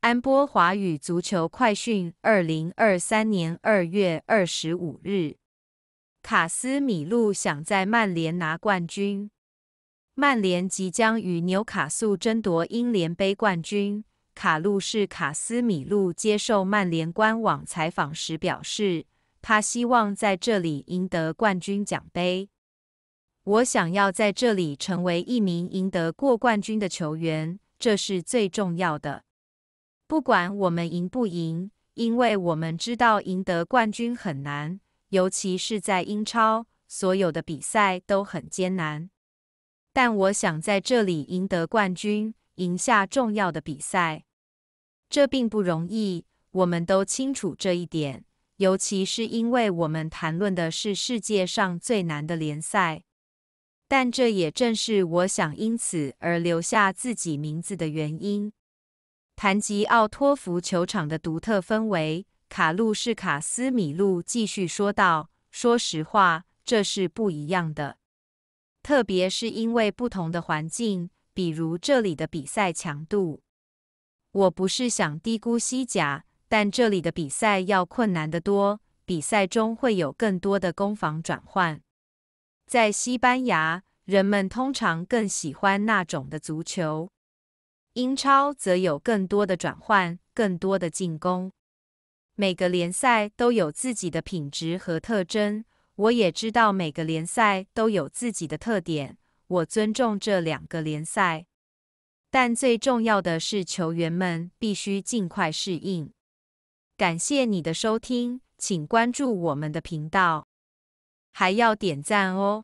安波华语足球快讯，二零二三年二月二十五日。卡斯米路想在曼联拿冠军。曼联即将与纽卡素争夺英联杯冠军。卡路士·卡斯米路接受曼联官网采访时表示：“他希望在这里赢得冠军奖杯。我想要在这里成为一名赢得过冠军的球员，这是最重要的。”不管我们赢不赢，因为我们知道赢得冠军很难，尤其是在英超，所有的比赛都很艰难。但我想在这里赢得冠军，赢下重要的比赛，这并不容易。我们都清楚这一点，尤其是因为我们谈论的是世界上最难的联赛。但这也正是我想因此而留下自己名字的原因。谈及奥托福球场的独特氛围，卡路士卡斯米路继续说道：“说实话，这是不一样的，特别是因为不同的环境，比如这里的比赛强度。我不是想低估西甲，但这里的比赛要困难得多，比赛中会有更多的攻防转换。在西班牙，人们通常更喜欢那种的足球。”英超则有更多的转换，更多的进攻。每个联赛都有自己的品质和特征。我也知道每个联赛都有自己的特点。我尊重这两个联赛，但最重要的是球员们必须尽快适应。感谢你的收听，请关注我们的频道，还要点赞哦。